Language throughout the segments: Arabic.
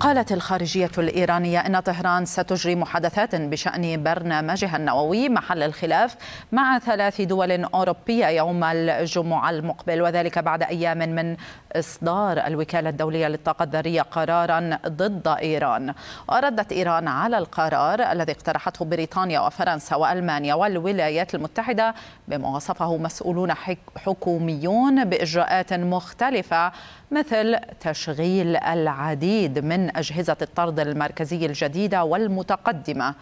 قالت الخارجية الإيرانية أن طهران ستجري محادثات بشأن برنامجها النووي محل الخلاف مع ثلاث دول أوروبية يوم الجمعة المقبل وذلك بعد أيام من إصدار الوكالة الدولية للطاقة الذرية قرارا ضد إيران وردت إيران على القرار الذي اقترحته بريطانيا وفرنسا وألمانيا والولايات المتحدة بما وصفه مسؤولون حكوميون بإجراءات مختلفة مثل تشغيل العديد من من أجهزة الطرد المركزي الجديدة والمتقدمة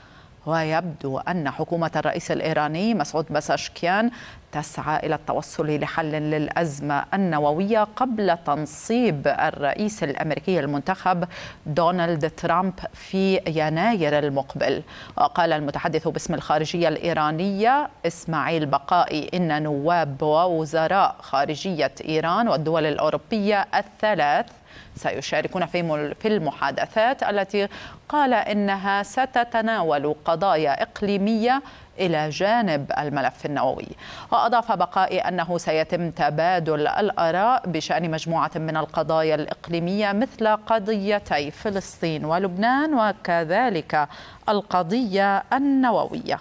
ويبدو أن حكومة الرئيس الإيراني مسعود بساشكيان تسعى إلى التوصل لحل للأزمة النووية قبل تنصيب الرئيس الأمريكي المنتخب دونالد ترامب في يناير المقبل وقال المتحدث باسم الخارجية الإيرانية إسماعيل بقائي إن نواب ووزراء خارجية إيران والدول الأوروبية الثلاث سيشاركون في المحادثات التي قال إنها ستتناول قضايا إقليمية إلى جانب الملف النووي وأضاف بقائي أنه سيتم تبادل الآراء بشأن مجموعة من القضايا الإقليمية مثل قضيتي فلسطين ولبنان وكذلك القضية النووية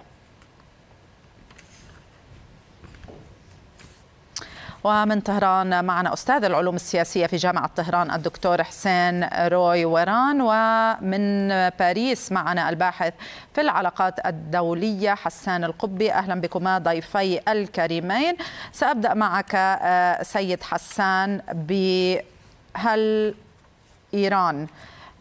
ومن طهران معنا أستاذ العلوم السياسية في جامعة طهران الدكتور حسين روي وران ومن باريس معنا الباحث في العلاقات الدولية حسان القبي أهلا بكما ضيفي الكريمين سأبدأ معك آه، سيد حسان بهل إيران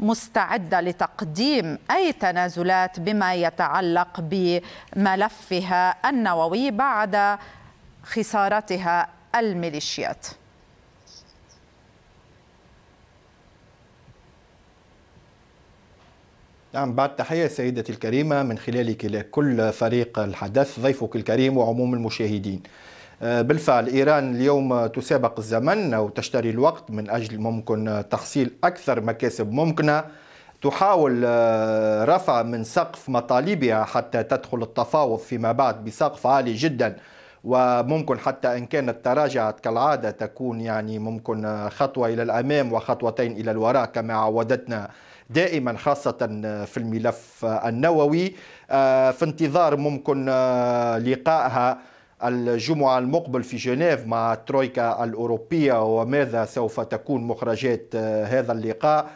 مستعدة لتقديم أي تنازلات بما يتعلق بملفها النووي بعد خسارتها الميليشيات نعم بعد تحية سيدتي الكريمة من خلالك لكل فريق الحدث ضيفك الكريم وعموم المشاهدين آه، بالفعل إيران اليوم تسابق الزمن وتشتري الوقت من أجل ممكن تحصيل أكثر مكاسب ممكنة تحاول آه، رفع من سقف مطالبها حتى تدخل التفاوض فيما بعد بسقف عالي جدا وممكن حتى إن كانت تراجعت كالعادة تكون يعني ممكن خطوة إلى الأمام وخطوتين إلى الوراء كما عودتنا دائما خاصة في الملف النووي آه، في انتظار ممكن آه، لقائها الجمعة المقبل في جنيف مع الترويكا الأوروبية وماذا سوف تكون مخرجات آه، هذا اللقاء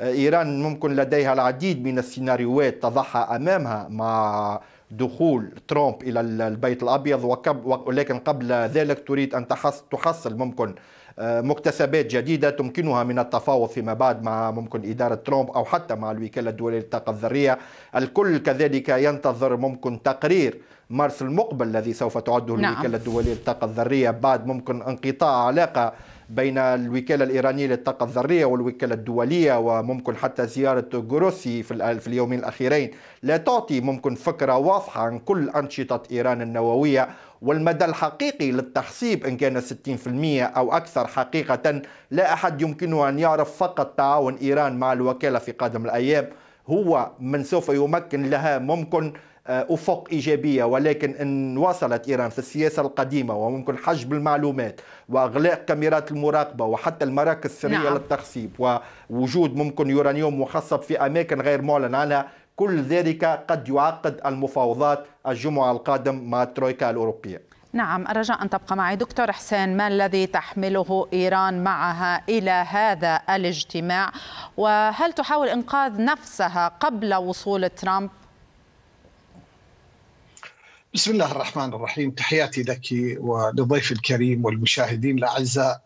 إيران ممكن لديها العديد من السيناريوهات تضعها أمامها مع دخول ترامب الى البيت الابيض ولكن قبل ذلك تريد ان تحصل ممكن آه، مكتسبات جديده تمكنها من التفاوض فيما بعد مع ممكن اداره ترامب او حتى مع الوكاله الدوليه للطاقه الذريه، الكل كذلك ينتظر ممكن تقرير مارس المقبل الذي سوف تعده نعم. الوكاله الدوليه للطاقه الذريه بعد ممكن انقطاع علاقه بين الوكالة الإيرانية للطاقة الذرية والوكالة الدولية وممكن حتى زيارة جروسي في اليومين الأخيرين لا تعطي ممكن فكرة واضحة عن كل أنشطة إيران النووية والمدى الحقيقي للتحصيب إن كان 60% أو أكثر حقيقة لا أحد يمكنه أن يعرف فقط تعاون إيران مع الوكالة في قادم الأيام هو من سوف يمكن لها ممكن آه، افق ايجابيه ولكن ان واصلت ايران في السياسه القديمه وممكن حجب المعلومات واغلاق كاميرات المراقبه وحتى المراكز السريه نعم. للتخصيب ووجود ممكن يورانيوم مخصب في اماكن غير معلن عنها كل ذلك قد يعقد المفاوضات الجمعه القادم مع الترويكا الاوروبيه نعم أرجاء أن تبقى معي دكتور حسين ما الذي تحمله إيران معها إلى هذا الاجتماع وهل تحاول إنقاذ نفسها قبل وصول ترامب بسم الله الرحمن الرحيم تحياتي لك ولضيف الكريم والمشاهدين الأعزاء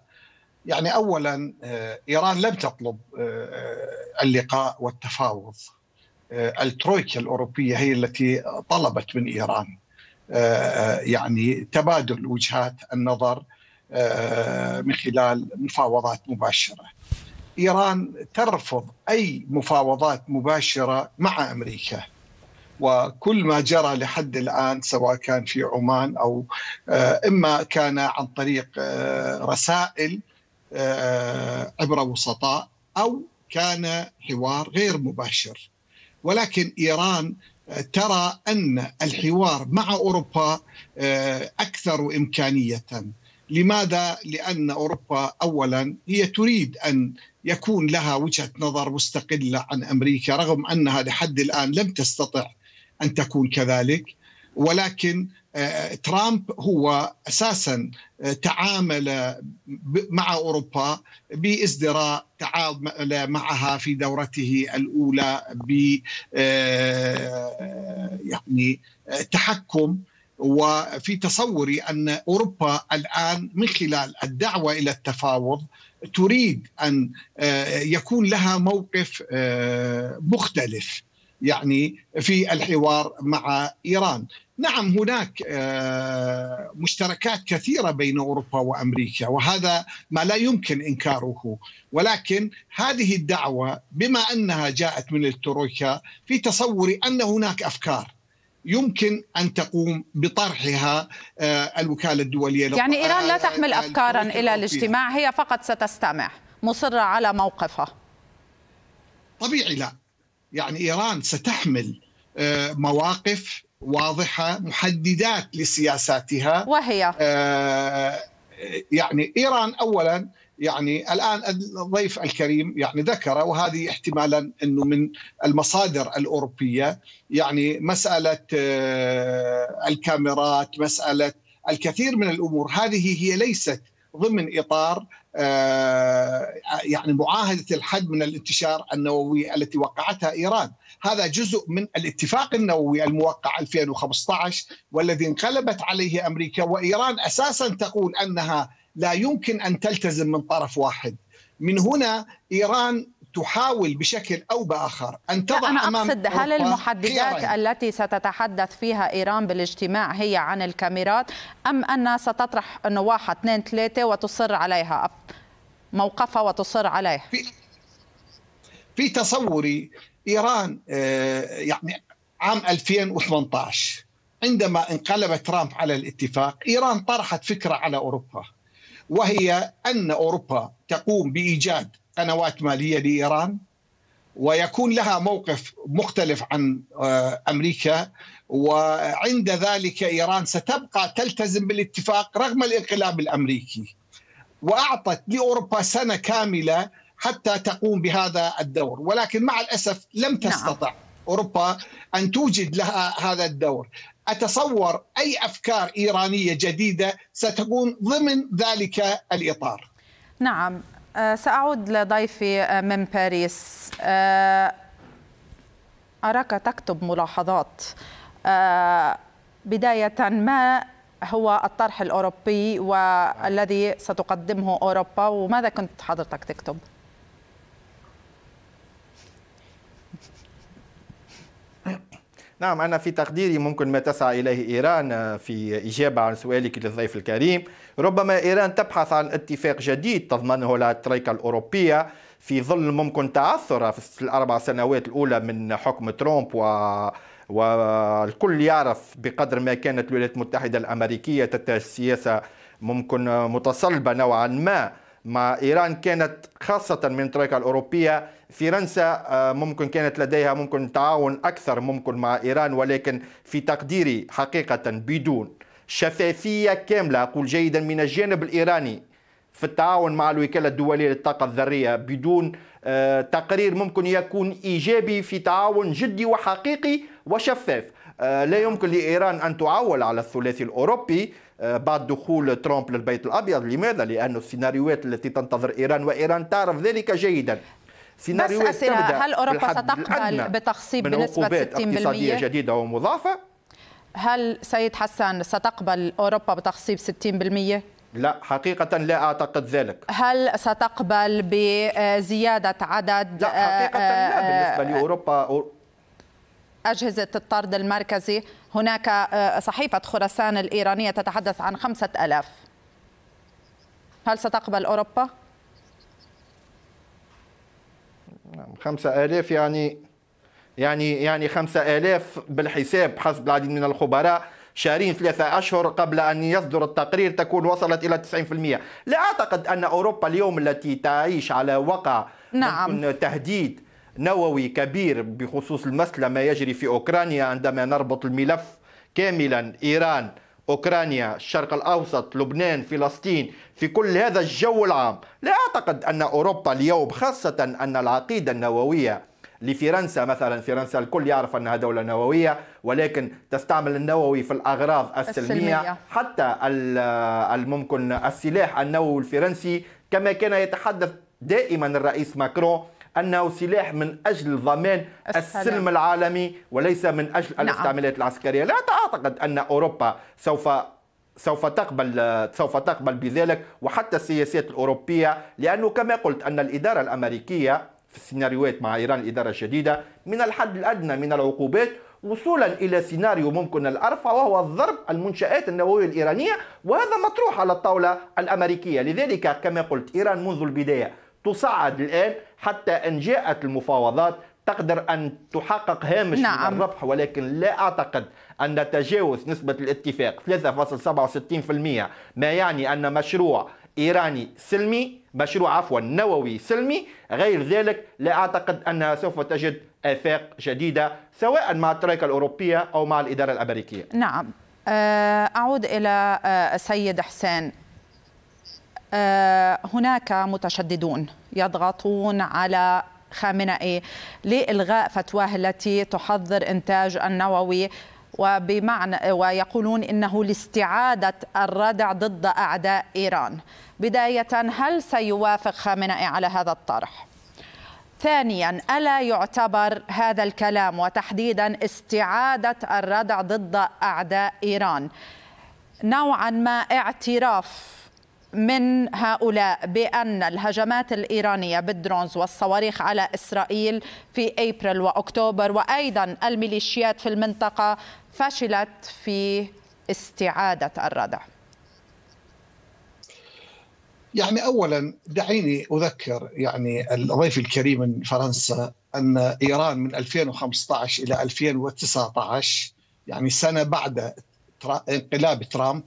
يعني أولا آه، إيران لم تطلب آه، آه، اللقاء والتفاوض الترويكا الأوروبية هي التي طلبت من إيران يعني تبادل وجهات النظر من خلال مفاوضات مباشرة إيران ترفض أي مفاوضات مباشرة مع أمريكا وكل ما جرى لحد الان سواء كان في عمان او آه، اما كان عن طريق آه، رسائل آه، عبر وسطاء او كان حوار غير مباشر ولكن ايران ترى ان الحوار مع اوروبا اكثر امكانيه لماذا؟ لان اوروبا اولا هي تريد ان يكون لها وجهه نظر مستقله عن امريكا رغم انها لحد الان لم تستطع ان تكون كذلك ولكن آه، ترامب هو اساسا آه، تعامل مع اوروبا بازدراء تعامل معها في دورته الاولى ب آه، يعني تحكم وفي تصوري ان اوروبا الان من خلال الدعوه الى التفاوض تريد ان يكون لها موقف مختلف يعني في الحوار مع ايران. نعم هناك آه، مشتركات كثيره بين اوروبا وامريكا وهذا ما لا يمكن انكاره ولكن هذه الدعوه بما انها جاءت من الترويكا في تصوري ان هناك افكار يمكن ان تقوم بطرحها آه، الوكاله الدوليه يعني ايران لا تحمل افكارا الى الاجتماع هي فقط ستستمع مصره على موقفها طبيعي لا يعني ايران ستحمل آه، مواقف واضحه محددات لسياساتها وهي آه، يعني ايران اولا يعني الان الضيف الكريم يعني ذكر وهذه احتمالا انه من المصادر الاوروبيه يعني مساله آه، الكاميرات مساله الكثير من الامور هذه هي ليست ضمن اطار آه، يعني معاهده الحد من الانتشار النووي التي وقعتها ايران، هذا جزء من الاتفاق النووي الموقع 2015 والذي انقلبت عليه امريكا وايران اساسا تقول انها لا يمكن ان تلتزم من طرف واحد. من هنا ايران تحاول بشكل او باخر ان تضع أنا أمام أقصد هل المحددات خيارين. التي ستتحدث فيها ايران بالاجتماع هي عن الكاميرات ام انها ستطرح انه واحد اثنين ثلاثه وتصر عليها موقفها وتصر عليه في, في تصوري ايران آه، يعني عام 2018 عندما انقلب ترامب على الاتفاق ايران طرحت فكره على اوروبا وهي ان اوروبا تقوم بايجاد قنوات ماليه لايران ويكون لها موقف مختلف عن آه، امريكا وعند ذلك ايران ستبقى تلتزم بالاتفاق رغم الانقلاب الامريكي واعطت لاوروبا سنه كامله حتى تقوم بهذا الدور ولكن مع الاسف لم نعم. تستطع نعم. اوروبا ان توجد لها هذا الدور اتصور اي افكار ايرانيه جديده ستكون ضمن ذلك الاطار نعم آه، سأعود لضيفي آه، من باريس آه، أراك تكتب ملاحظات بداية ما هو الطرح الأوروبي والذي ستقدمه أوروبا وماذا كنت حضرتك تكتب؟ نعم أنا في تقديري ممكن ما تسعى إليه إيران آه، في إجابة عن سؤالك للضيف الكريم ربما إيران تبحث عن اتفاق جديد تضمنه لها التريكة الأوروبية في ظل ممكن تعثر في الأربع سنوات الأولى من حكم ترامب و والكل يعرف بقدر ما كانت الولايات المتحدة الأمريكية تتجه سياسة ممكن متصلبة نوعا ما مع ايران كانت خاصه من الترويكا الاوروبيه فرنسا آه، ممكن كانت لديها ممكن تعاون اكثر ممكن مع ايران ولكن في تقديري حقيقه بدون شفافيه كامله اقول جيدا من الجانب الايراني في التعاون مع الوكاله الدوليه للطاقه الذريه بدون آه، تقرير ممكن يكون ايجابي في تعاون جدي وحقيقي وشفاف آه، لا يمكن لايران ان تعول على الثلاثي الاوروبي آه، بعد دخول ترامب للبيت الابيض لماذا لان السيناريوهات التي تنتظر ايران وايران تعرف ذلك جيدا سيناريوهات تبدا هل اوروبا ستقبل بتخصيب بنسبه 60% اقتصاديه جديده ومضافه هل سيد حسن ستقبل اوروبا بتخصيب 60%؟ لا حقيقة لا أعتقد ذلك هل ستقبل بزيادة عدد لا حقيقة لا آه، آه، بالنسبة لأوروبا أجهزة الطرد المركزي هناك آه، صحيفة خراسان الإيرانية تتحدث عن خمسة ألاف هل ستقبل أوروبا؟ نعم، خمسة ألاف يعني يعني يعني خمسة ألاف بالحساب حسب العديد من الخبراء شهرين ثلاثة أشهر قبل أن يصدر التقرير تكون وصلت إلى 90% لا أعتقد أن أوروبا اليوم التي تعيش على وقع نعم. تهديد نووي كبير بخصوص المسألة ما يجري في أوكرانيا عندما نربط الملف كاملا إيران أوكرانيا الشرق الأوسط لبنان فلسطين في كل هذا الجو العام لا أعتقد أن أوروبا اليوم خاصة أن العقيدة النووية لفرنسا مثلا فرنسا الكل يعرف أنها دولة نووية ولكن تستعمل النووي في الأغراض السلمية, السلمية. حتى الممكن السلاح النووي الفرنسي كما كان يتحدث دائما الرئيس ماكرون انه سلاح من اجل ضمان السلم العالمي وليس من اجل نعم. الاستعمالات العسكريه لا اعتقد ان اوروبا سوف سوف تقبل سوف تقبل بذلك وحتى السياسات الاوروبيه لانه كما قلت ان الاداره الامريكيه في السيناريوهات مع ايران الاداره الشديده من الحد الادنى من العقوبات وصولا الى سيناريو ممكن الارفع وهو الضرب المنشات النوويه الايرانيه وهذا مطروح على الطاوله الامريكيه لذلك كما قلت ايران منذ البدايه تصعد الآن حتى إن جاءت المفاوضات تقدر أن تحقق هامش نعم. من الربح ولكن لا أعتقد أن تجاوز نسبة الاتفاق 3.67% ما يعني أن مشروع إيراني سلمي مشروع عفوا نووي سلمي غير ذلك لا أعتقد أنها سوف تجد آفاق جديدة سواء مع الترويكا الأوروبية أو مع الإدارة الأمريكية نعم آه، أعود إلى آه، السيد حسين آه، هناك متشددون يضغطون على خامنئي لإلغاء فتواه التي تحظر إنتاج النووي وبمعنى ويقولون انه لاستعاده الردع ضد اعداء ايران. بدايه هل سيوافق خامنئي على هذا الطرح؟ ثانيا الا يعتبر هذا الكلام وتحديدا استعاده الردع ضد اعداء ايران نوعا ما اعتراف من هؤلاء بأن الهجمات الإيرانية بالدرونز والصواريخ على إسرائيل في أبريل وأكتوبر وأيضا الميليشيات في المنطقة فشلت في استعادة الردع يعني اولا دعيني اذكر يعني الضيف الكريم من فرنسا ان ايران من 2015 الى 2019 يعني سنه بعد انقلاب ترامب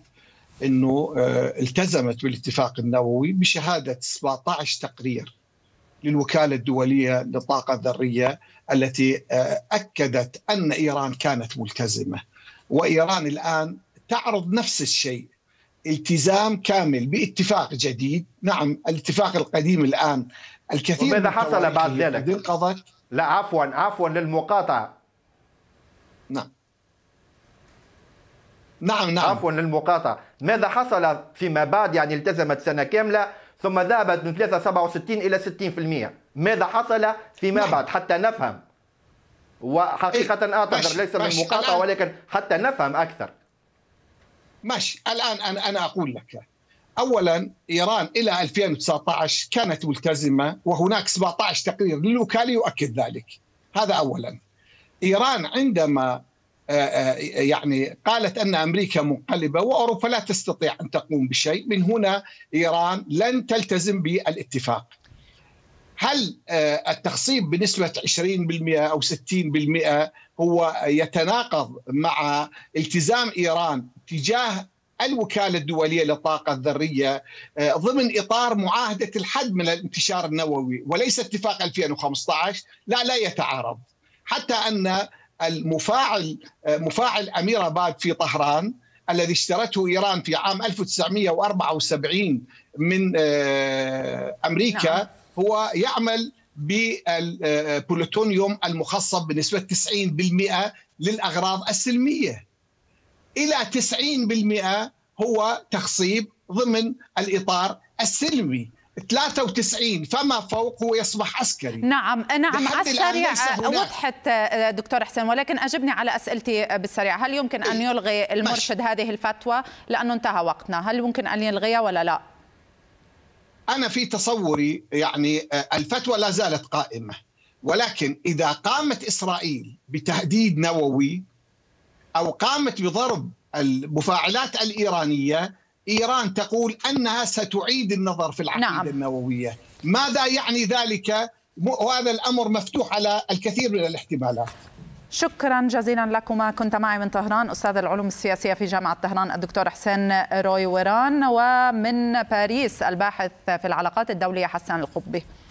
انه آه، التزمت بالاتفاق النووي بشهاده 17 تقرير للوكاله الدوليه للطاقه الذريه التي آه، اكدت ان ايران كانت ملتزمه وايران الان تعرض نفس الشيء التزام كامل باتفاق جديد نعم الاتفاق القديم الان الكثير ماذا حصل بعد ذلك؟ لا عفوا عفوا للمقاطعه نعم نعم نعم عفوا للمقاطعة ماذا حصل فيما بعد يعني التزمت سنة كاملة ثم ذهبت من 367 إلى 60% ماذا حصل فيما نعم. بعد حتى نفهم وحقيقة إيه؟ أعتذر ماشي. ليس ماشي. من مقاطعة ولكن حتى نفهم أكثر ماشي الآن أنا, أنا أقول لك اولا ايران الى 2019 كانت ملتزمه وهناك 17 تقرير للوكاله يؤكد ذلك هذا اولا ايران عندما آه، آه، يعني قالت ان امريكا منقلبه واوروبا لا تستطيع ان تقوم بشيء، من هنا ايران لن تلتزم بالاتفاق. هل آه، التخصيب بنسبه 20% او 60% هو يتناقض مع التزام ايران تجاه الوكاله الدوليه للطاقه الذريه ضمن اطار معاهده الحد من الانتشار النووي وليس اتفاق 2015 لا لا يتعارض حتى ان المفاعل مفاعل باد في طهران الذي اشترته ايران في عام 1974 من آه، امريكا نعم. هو يعمل بالبلوتونيوم المخصب بنسبه 90% للاغراض السلميه الى 90% هو تخصيب ضمن الاطار السلمي 93 فما فوق هو يصبح عسكري نعم نعم على السريع وضحت دكتور حسين ولكن أجبني على أسئلتي بالسريع هل يمكن أن طيب. يلغي المرشد ماشي. هذه الفتوى لأنه انتهى وقتنا هل يمكن أن يلغيها ولا لا أنا في تصوري يعني الفتوى لا زالت قائمة ولكن إذا قامت إسرائيل بتهديد نووي أو قامت بضرب المفاعلات الإيرانية إيران تقول أنها ستعيد النظر في العقيدة نعم. النووية ماذا يعني ذلك وهذا الأمر مفتوح على الكثير من الاحتمالات شكرا جزيلا لكما كنت معي من طهران استاذ العلوم السياسيه في جامعه طهران الدكتور حسين روي ويران ومن باريس الباحث في العلاقات الدوليه حسن القبي